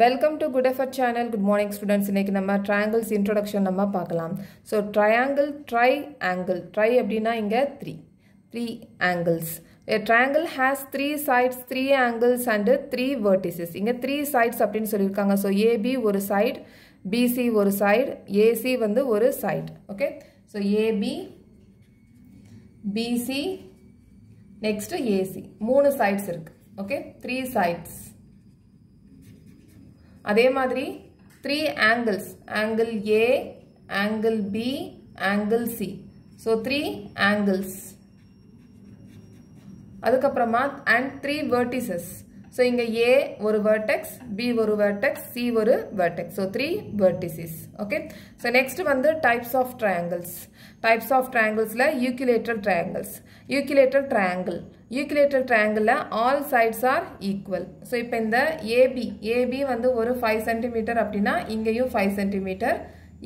Welcome to good effort channel good morning students இன்றைக்கி நம்ம triangles introduction நம்ம பார்க்கலாம் so triangle tri angle tri அப்படின்னா இங்கே three three angles triangle has three sides three angles and three vertices இங்கே three sides அப்படின்னு சொல்லியிருக்காங்க so AB ஒரு சைடு பிசி ஒரு சைடு ஏசி வந்து ஒரு side okay so AB BC next AC மூணு சைட்ஸ் இருக்குது ஓகே த்ரீ சைட்ஸ் அதே மாதிரி three angles angle A angle B angle C so three angles அதுக்கப்புறமா அண்ட் த்ரீ வேர்டிசஸ் ஸோ இங்கே ஏ ஒரு வேர்டெக்ஸ் பி ஒரு வேர்டெக்ஸ் சி ஒரு vertex so three vertices okay so next வந்து types of triangles types of ட்ரையாங்கிள்ஸில் equilateral triangles equilateral triangle equilateral triangle all sides are equal so இப்போ இந்த AB AB வந்து ஒரு ஃபைவ் சென்டிமீட்டர் அப்படின்னா இங்கேயும் ஃபைவ் சென்டிமீட்டர்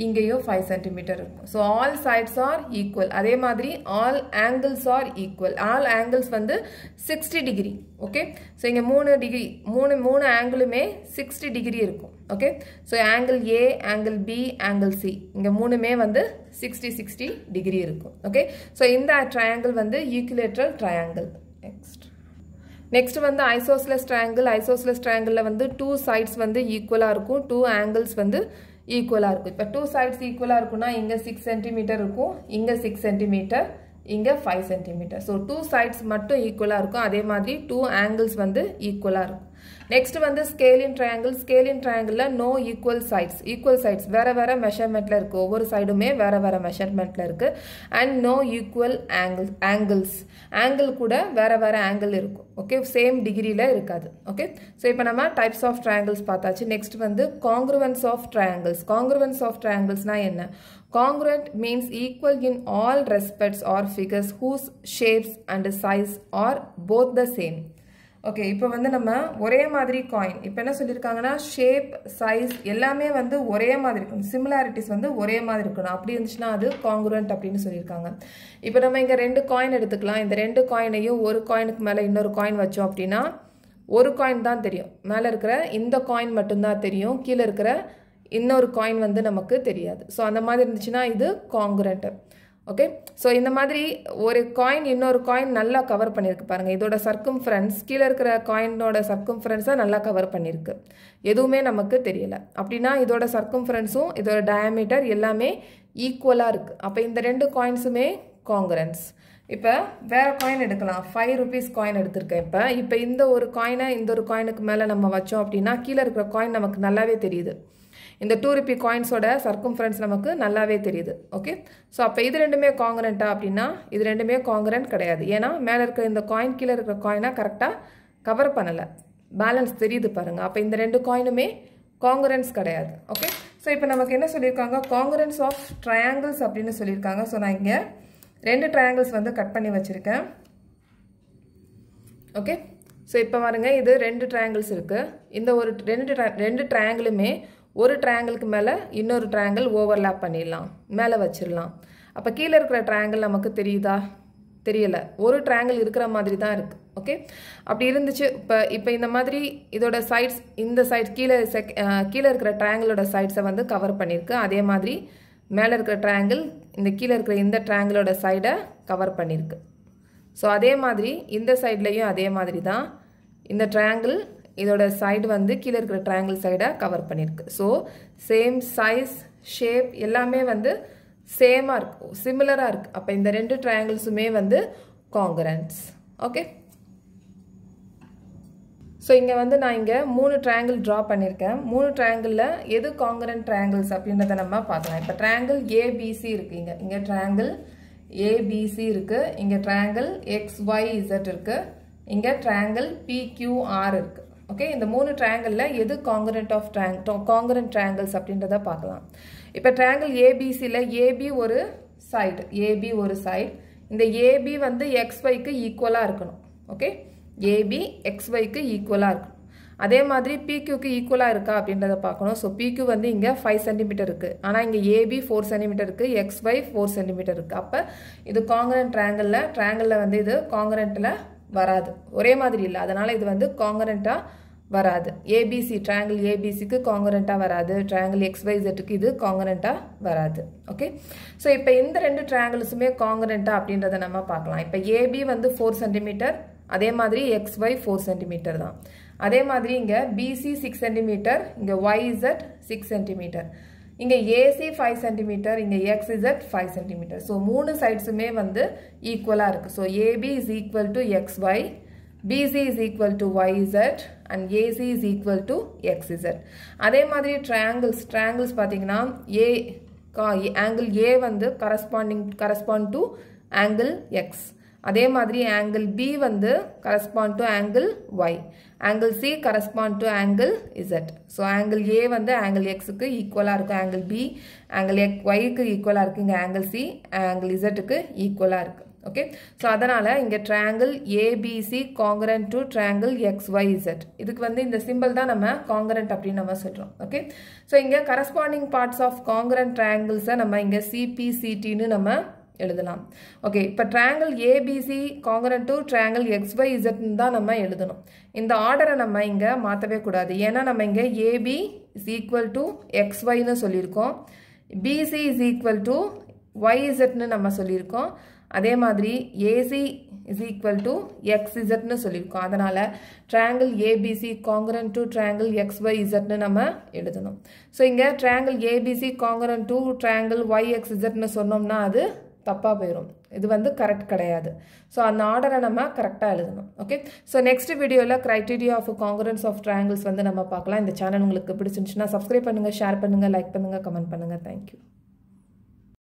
இங்கேயும் ஃபைவ் சென்டிமீட்டர் இருக்கும் so all sides are equal அதே மாதிரி all angles are equal all angles வந்து சிக்ஸ்டி டிகிரி ஓகே ஸோ இங்கே மூணு டிகிரி மூணு மூணு ஆங்கிளுமே சிக்ஸ்டி டிகிரி இருக்கும் okay so angle A angle B angle C இங்கே மூணுமே வந்து சிக்ஸ்டி சிக்ஸ்டி டிகிரி இருக்கும் ஓகே ஸோ இந்த ட்ரையாங்கிள் வந்து equilateral ட்ரையாங்கிள் நெக்ஸ்ட் நெக்ஸ்ட் வந்து ஐசோஸ்லெஸ் ட்ரையாங்கிள் ஐசோஸ்லெஸ் ட்ரையாங்கிளில் வந்து டூ சைட்ஸ் வந்து ஈக்குவலாக இருக்கும் டூ ஆங்கிள்ஸ் வந்து ஈக்குவலாக இருக்கும் இப்போ டூ சைட்ஸ் ஈக்குவலாக இருக்குன்னா இங்கே சிக்ஸ் சென்டிமீட்டர் இருக்கும் இங்கே சிக்ஸ் சென்டிமீட்டர் இங்கே five centimetre so two sides மட்டும் ஈக்குவலாக இருக்கும் அதே மாதிரி டூ ஆங்கிள்ஸ் வந்து ஈக்குவலாக இருக்கும் நெக்ஸ்ட் வந்து ஸ்கேலின் ட்ரையாங்கிள் ஸ்கேலின் ட்ரையாங்கிளில் no equal sides equal sides வேறு வேறு மெஷர்மெண்ட்டில் இருக்குது ஒவ்வொரு சைடுமே வேறு வேறு மெஷர்மெண்ட்டில் இருக்குது and no equal angle angles angle கூட வேறு வேறு ஆங்கிள் இருக்கும் ஓகே சேம் டிகிரியில் இருக்காது ஓகே ஸோ இப்போ நம்ம டைப்ஸ் ஆஃப் ட்ரையாங்கிள்ஸ் பார்த்தாச்சு நெக்ஸ்ட் வந்து congruence of triangles congruence of ட்ரையாங்கிள்ஸ்னால் என்ன congruent means equal in all respects are figures whose shapes and size are both the same okay இப்போ வந்து நம்ம ஒரே மாதிரி காயின் இப்போ என்ன சொல்லியிருக்காங்கன்னா ஷேப் சைஸ் எல்லாமே வந்து ஒரே மாதிரி இருக்கணும் சிமிலாரிட்டிஸ் வந்து ஒரே மாதிரி இருக்கணும் அப்படி இருந்துச்சுன்னா அது காங்குரண்ட் அப்படின்னு சொல்லியிருக்காங்க இப்போ நம்ம இங்கே ரெண்டு காயின் எடுத்துக்கலாம் இந்த ரெண்டு காயினையும் ஒரு காயினுக்கு மேலே இன்னொரு காயின் வச்சோம் அப்படின்னா ஒரு காயின் தான் தெரியும் மேலே இருக்கிற இந்த காயின் மட்டும்தான் தெரியும் கீழே இருக்கிற இன்னொரு காயின் வந்து நமக்கு தெரியாது ஸோ அந்த மாதிரி இருந்துச்சுன்னா இது காங்குரண்ட்டு ஓகே ஸோ இந்த மாதிரி ஒரு காயின் இன்னொரு காயின் நல்லா கவர் பண்ணியிருக்கு பாருங்கள் இதோட சர்க்கும் ஃப்ரெண்ட்ஸ் கீழே இருக்கிற காயினோட சர்க்கும் ஃப்ரெண்ட்ஸாக நல்லா கவர் பண்ணியிருக்கு எதுவுமே நமக்கு தெரியலை அப்படின்னா இதோட சர்க்கும் ஃப்ரெண்ட்ஸும் இதோட டயாமீட்டர் எல்லாமே ஈக்குவலாக இருக்குது அப்போ இந்த ரெண்டு காயின்ஸுமே காங்கரன்ஸ் இப்போ வேறு காயின் எடுக்கலாம் ஃபைவ் ருபீஸ் காயின் எடுத்திருக்கேன் இப்போ இப்போ இந்த ஒரு காயினை இந்த ஒரு காயினுக்கு மேலே நம்ம வச்சோம் அப்படின்னா கீழே இருக்கிற காயின் நமக்கு நல்லாவே தெரியுது இந்த டூ ருபி காயின்ஸோட சர்க்கம்ஃபரன்ஸ் நமக்கு நல்லாவே தெரியுது ஓகே ஸோ அப்போ இது ரெண்டுமே காங்கரண்ட்டா அப்படின்னா இது ரெண்டுமே காங்கரண்ட் கிடையாது ஏன்னா மேலே இருக்க இந்த காயின் கீழே இருக்கிற காயினாக கரெக்டாக கவர் பண்ணலை பேலன்ஸ் தெரியுது பாருங்கள் அப்போ இந்த ரெண்டு காயினுமே காங்கரன்ஸ் கிடையாது ஓகே ஸோ இப்போ நமக்கு என்ன சொல்லியிருக்காங்க காங்கரன்ஸ் ஆஃப் ட்ரையாங்கிள்ஸ் அப்படின்னு சொல்லியிருக்காங்க ஸோ நான் இங்கே ரெண்டு ட்ரையாங்கிள்ஸ் வந்து கட் பண்ணி வச்சுருக்கேன் ஓகே ஸோ இப்போ பாருங்கள் இது ரெண்டு ட்ரையாங்கிள்ஸ் இருக்குது இந்த ஒரு ரெண்டு ரெண்டு ட்ரையாங்கிளுமே ஒரு ட்ரையாங்கிளுக்கு மேலே இன்னொரு ட்ரையாங்கிள் ஓவர்லேப் பண்ணிடலாம் மேலே வச்சிடலாம் அப்போ கீழே இருக்கிற ட்ரையாங்கிள் நமக்கு தெரியுதா தெரியலை ஒரு ட்ரையாங்கிள் இருக்கிற மாதிரி தான் இருக்குது ஓகே அப்படி இருந்துச்சு இப்போ இப்போ இந்த மாதிரி இதோட சைட்ஸ் இந்த சைட் கீழே செக் கீழே இருக்கிற ட்ரையாங்கிளோட சைட்ஸை வந்து கவர் பண்ணியிருக்கு அதே மாதிரி மேலே இருக்கிற ட்ரையாங்கிள் இந்த கீழே இருக்கிற இந்த ட்ரையாங்கிளோட சைடை கவர் பண்ணியிருக்கு ஸோ அதே மாதிரி இந்த சைட்லேயும் அதே மாதிரி தான் இந்த ட்ரையாங்கிள் இதோட சைடு வந்து கீழே இருக்கிற ட்ரையாங்கிள் சைடை கவர் பண்ணியிருக்கு ஸோ சேம் சைஸ் ஷேப் எல்லாமே வந்து சேமாக இருக்கு சிமிலராக இருக்குது அப்போ இந்த ரெண்டு ட்ரையாங்கிள்ஸுமே வந்து காங்கரன்ஸ் ஓகே ஸோ இங்கே வந்து நான் இங்கே மூணு ட்ரையாங்கிள் ட்ரா பண்ணியிருக்கேன் மூணு ட்ரையாங்கிளில் எது காங்கரன் ட்ரையாங்கிள்ஸ் அப்படின்றத நம்ம பார்க்கலாம் இப்போ ட்ரையாங்கிள் ஏபிசி இருக்குது இங்கே இங்கே ட்ரையாங்கிள் ஏபிசி இருக்குது இங்கே ட்ரையாங்கிள் எக்ஸ் ஒய் இசட் இருக்குது இங்கே ட்ரையாங்கிள் பிக்யூஆர் இருக்குது ஓகே இந்த மூணு ட்ரையாங்கிளில் எது congruent of triangle congruent triangles அப்படின்றத பார்க்கலாம் இப்போ ட்ரையாங்கிள் ஏபிசியில் ஏபி ஒரு சைடு ஏபி ஒரு சைடு இந்த ஏபி வந்து எக்ஸ் ஒய்க்கு ஈக்குவலாக இருக்கணும் ஓகே ஏபி எக்ஸ் ஒய்க்கு ஈக்குவலாக இருக்கணும் அதே மாதிரி பிக்யூக்கு ஈக்குவலாக இருக்கா அப்படின்றத பார்க்கணும் ஸோ பிக்யூ வந்து இங்கே ஃபைவ் சென்டிமீட்டர் இருக்குது ஆனால் இங்கே ஏபி ஃபோர் சென்டிமீட்டர் இருக்குது எக்ஸ் ஒய் ஃபோர் சென்டிமீட்டர் இருக்குது அப்போ இது காங்கரண்ட் ட்ராங்கிளில் ட்ராங்கிளில் வந்து இது காங்கரண்ட்டில் வராது ஒரே மாதிரி இல்லை அதனால் இது வந்து காங்கரண்ட்டாக வராது ஏபிசி ட்ரையாங்கிள் ஏபிசிக்கு காங்கரண்ட்டாக வராது ட்ரையாங்கிள் எக்ஸ்வைசெட்டுக்கு இது காங்கரண்ட்டாக வராது ஓகே ஸோ இப்போ இந்த ரெண்டு ட்ராயங்கிள்ஸுமே காங்கரண்ட்டாக அப்படின்றத நம்ம பார்க்கலாம் இப்போ ஏபி வந்து ஃபோர் சென்டிமீட்டர் அதே மாதிரி எக்ஸ் ஒய் ஃபோர் சென்டிமீட்டர் தான் அதே மாதிரி இங்கே பிசி சிக்ஸ் சென்டிமீட்டர் இங்கே ஒய்இட் சிக்ஸ் சென்டிமீட்டர் இங்கே ஏசி ஃபைவ் சென்டிமீட்டர் இங்கே எக்ஸ்இசட் ஃபைவ் சென்டிமீட்டர் ஸோ மூணு சைட்ஸுமே வந்து ஈக்குவலாக இருக்குது so AB is equal to X Y BC is equal to YZ and AC is equal to XZ அதே மாதிரி triangles, triangles பார்த்தீங்கன்னா ஏ கா ஆங்கிள் ஏ வந்து corresponding correspond to angle X அதே மாதிரி ஆங்கிள் பி வந்து correspond to angle Y angle C correspond to angle Z. So angle A வந்து angle எக்ஸுக்கு ஈக்குவலாக இருக்கும் ஆங்கிள் பி ஆங்கிள் எக் ஒய்க்கு ஈக்குவலாக இருக்குது இங்கே ஆங்கிள் சி ஆங்கிள் இசட்டுக்கு ஈக்குவலாக இருக்குது ஓகே ஸோ அதனால் இங்கே triangle ABC congruent to triangle X Y Z இதுக்கு வந்து இந்த சிம்பிள் தான் நம்ம congruent அப்படின்னு நம்ம சொல்கிறோம் ஓகே ஸோ இங்கே corresponding parts of congruent triangles நம்ம இங்கே சிபிசிடின்னு நம்ம எழுதலாம் ஓகே இப்போ triangle ABC congruent to triangle X Y இசட்னு தான் நம்ம எழுதணும் இந்த ஆர்டரை நம்ம இங்கே மாற்றவே கூடாது ஏன்னா நம்ம இங்கே AB is equal to X ஒய்னு சொல்லியிருக்கோம் BC is equal to Y இசட்னு நம்ம சொல்லியிருக்கோம் அதே மாதிரி AC is equal to X இசட்னு சொல்லியிருக்கோம் அதனால் triangle ABC congruent to triangle X Y இசட்னு நம்ம எழுதணும் ஸோ இங்கே triangle ABC congruent to triangle Y X இசட்னு சொன்னோம்னா அது தப்பாக போயிடும் இது வந்து கரெக்ட் கிடையாது ஸோ அந்த ஆர்டரை நம்ம கரெக்டாக எழுதணும் ஓகே ஸோ நெக்ஸ்ட் வீடியோவில் criteria of congruence of triangles வந்து நம்ம பார்க்கலாம் இந்த சேனல் உங்களுக்கு பிடிச்சிருந்துச்சுன்னா சப்ஸ்கிரைப் பண்ணுங்கள் ஷேர் பண்ணுங்கள் லைக் பண்ணுங்கள் கமெண்ட் பண்ணுங்கள் தேங்க்யூ